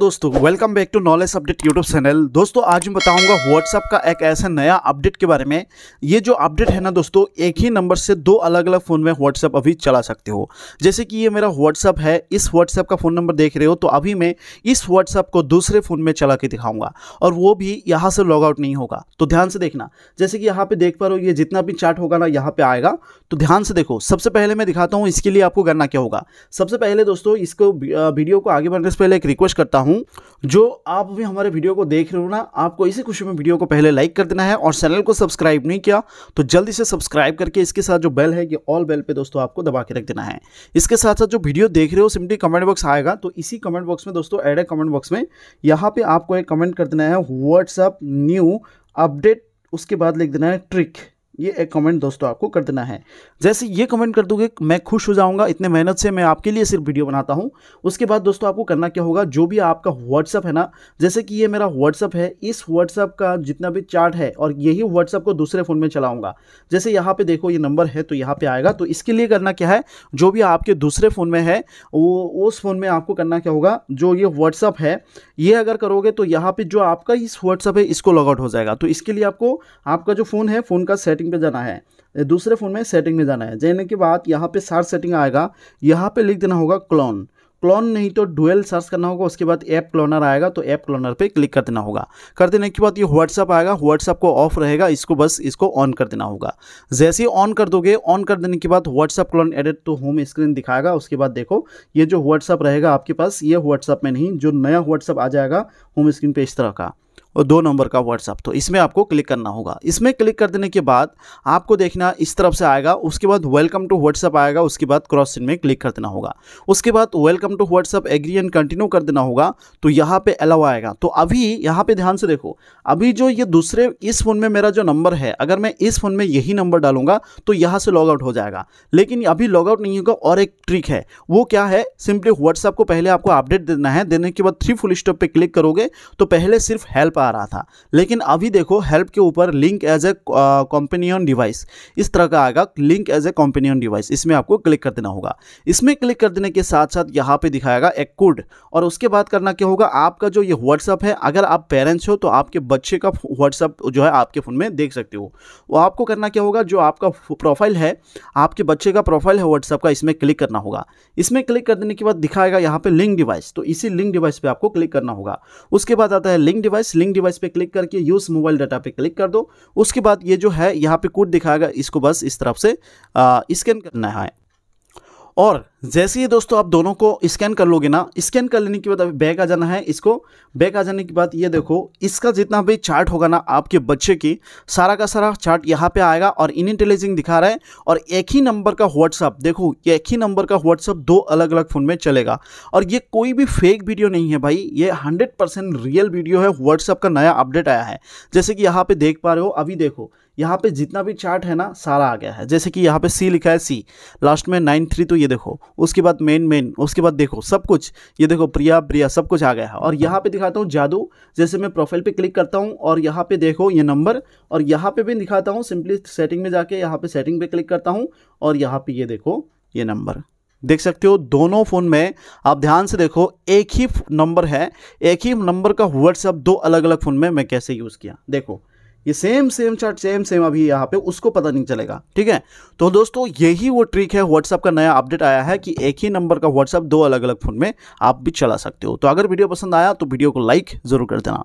दोस्तों welcome back to knowledge update YouTube channel दोस्तों आज मैं बताऊंगा व्हाट्सअप का एक ऐसा नया अपडेट के बारे में ये जो अपडेट है ना दोस्तों एक ही नंबर से दो अलग अलग फ़ोन में व्हाट्सअप अभी चला सकते हो जैसे कि ये मेरा व्हाट्सअप है इस व्हाट्सअप का फ़ोन नंबर देख रहे हो तो अभी मैं इस व्हाट्सअप को दूसरे फ़ोन में चला के दिखाऊंगा और वो भी यहाँ से लॉग आउट नहीं होगा तो ध्यान से देखना जैसे कि यहाँ पर देख पा रहे हो ये जितना भी चार्ट होगा ना यहाँ पर आएगा तो ध्यान से देखो सबसे पहले मैं दिखाता हूँ इसके लिए आपको करना क्या होगा सबसे पहले दोस्तों इसको वीडियो को आगे बढ़ने से पहले एक रिक्वेस्ट करता हूँ हूँ जो आप भी हमारे वीडियो को देख रहे हो ना आपको इसी खुशी में वीडियो को पहले लाइक कर देना है और चैनल को सब्सक्राइब नहीं किया तो जल्दी से सब्सक्राइब करके इसके साथ जो बेल है ये ऑल बेल पे दोस्तों आपको दबा के रख देना है इसके साथ साथ जो वीडियो देख रहे हो सिंपली कमेंट बॉक्स आएगा तो इसी कमेंट बॉक्स में दोस्तों एड ए कमेंट बॉक्स में यहाँ पर आपको एक कमेंट कर देना है व्हाट्सअप न्यू अपडेट उसके बाद लिख देना है ट्रिक ये एक कमेंट दोस्तों आपको कर देना है जैसे ये कमेंट कर दोगे मैं खुश हो जाऊंगा इतने मेहनत से मैं आपके लिए सिर्फ वीडियो बनाता हूँ उसके बाद दोस्तों आपको करना क्या होगा जो भी आपका व्हाट्सअप है ना जैसे कि ये मेरा व्हाट्सअप है इस व्हाट्सअप का जितना भी चार्ट है और यही व्हाट्सअप को दूसरे फ़ोन में चलाऊँगा जैसे यहाँ पर देखो ये नंबर है तो यहाँ पर आएगा तो इसके लिए करना क्या है जो भी आपके दूसरे फ़ोन में है वो उस फ़ोन में आपको करना क्या होगा जो ये व्हाट्सअप है ये अगर करोगे तो यहाँ पे जो आपका इस व्हाट्सअप है इसको लॉगआउट हो जाएगा तो इसके लिए आपको आपका जो फ़ोन है फ़ोन का सेटिंग पे जाना है दूसरे फ़ोन में सेटिंग में जाना है जाने के बाद यहाँ पे सार सेटिंग आएगा यहाँ पे लिख देना होगा क्लोन क्लोन नहीं तो डुअल सर्च करना होगा उसके बाद ऐप क्लोनर आएगा तो ऐप क्लोनर पे क्लिक कर देना होगा कर देने के बाद ये व्हाट्सअप आएगा व्हाट्सअप को ऑफ रहेगा इसको बस इसको ऑन कर देना होगा जैसे ही ऑन कर दोगे ऑन कर देने के बाद व्हाट्सअप क्लोन एडिट तो होम स्क्रीन दिखाएगा उसके बाद देखो ये जो व्हाट्सअप रहेगा आपके पास ये व्हाट्सअप में नहीं जो नया व्हाट्सअप आ जाएगा होम स्क्रीन पर इस तरह का और दो नंबर का व्हाट्सअप तो इसमें आपको क्लिक करना होगा इसमें क्लिक कर देने के बाद आपको देखना इस तरफ से आएगा उसके बाद वेलकम टू व्हाट्सअप आएगा उसके बाद क्रॉस सिन में क्लिक कर देना होगा उसके बाद welcome to WhatsApp agree and continue कर देना होगा तो यहाँ पे अलाउ आएगा तो अभी यहाँ पे ध्यान से देखो अभी जो ये दूसरे इस फ़ोन में मेरा जो नंबर है अगर मैं इस फ़ोन में यही नंबर डालूंगा तो यहाँ से लॉग आउट हो जाएगा लेकिन अभी लॉग आउट नहीं होगा और एक ट्रिक है वो क्या है सिंपली व्हाट्सअप को पहले आपको अपडेट देना है देने के बाद थ्री फुल स्टॉप पर क्लिक करोगे तो पहले सिर्फ हेल्प आ रहा था लेकिन अभी देखो हेल्प के ऊपर link as a companion device इस तरह का आएगा link as a companion device इसमें आपको क्लिक कर देना होगा इसमें क्लिक कर देने के साथ साथ यहाँ पे दिखाएगा एक कोड और उसके बाद करना क्या होगा आपका जो ये व्हाट्सअप है अगर आप पेरेंट्स हो तो आपके बच्चे का व्हाट्सअप जो है आपके फ़ोन में देख सकते हो वो आपको करना क्या होगा जो आपका प्रोफाइल है आपके बच्चे का प्रोफाइल है व्हाट्सअप का इसमें क्लिक करना होगा इसमें क्लिक कर देने के बाद दिखाएगा यहाँ पे लिंक डिवाइस तो इसी लिंक डिवाइस पर आपको क्लिक करना होगा उसके बाद आता है लिंक डिवाइस लिंक डिवाइस पे क्लिक करके यूज़ मोबाइल डाटा पे क्लिक कर दो उसके बाद ये जो है यहाँ पे कोड दिखाएगा इसको बस इस तरफ से स्कैन करना है और जैसे ही दोस्तों आप दोनों को स्कैन कर लोगे ना स्कैन कर लेने के बाद अभी बैग आ जाना है इसको बैग आ जाने के बाद ये देखो इसका जितना भी चार्ट होगा ना आपके बच्चे की सारा का सारा चार्ट यहाँ पे आएगा और इन इंटेलिजिंग दिखा रहा है और एक ही नंबर का व्हाट्सअप देखो एक ही नंबर का व्हाट्सअप दो अलग अलग फ़ोन में चलेगा और ये कोई भी फेक वीडियो नहीं है भाई ये हंड्रेड रियल वीडियो है व्हाट्सअप का नया अपडेट आया है जैसे कि यहाँ पर देख पा रहे हो अभी देखो यहाँ पे जितना भी चार्ट है ना सारा आ गया है जैसे कि यहाँ पे सी लिखा है सी लास्ट में नाइन थ्री तो ये देखो उसके बाद मेन मेन उसके बाद देखो सब कुछ ये देखो प्रिया प्रिया सब कुछ आ गया है और यहाँ पे दिखाता हूँ जादू जैसे मैं प्रोफाइल पे क्लिक करता हूँ और यहाँ पे देखो ये नंबर और यहाँ पे भी दिखाता हूँ सिंपली सेटिंग में जाके यहाँ पे सेटिंग पे क्लिक करता हूँ और यहाँ पे ये देखो ये नंबर देख सकते हो दोनों फ़ोन में आप ध्यान से देखो एक ही नंबर है एक ही नंबर का व्हाट्सअप दो अलग अलग फ़ोन में मैं कैसे यूज़ किया देखो ये same same chart same same अभी यहाँ पे उसको पता नहीं चलेगा ठीक है तो दोस्तों यही वो ट्रिक है व्हाट्सअप का नया अपडेट आया है कि एक ही नंबर का व्हाट्सअप दो अलग अलग फ़ोन में आप भी चला सकते हो तो अगर वीडियो पसंद आया तो वीडियो को लाइक ज़रूर कर देना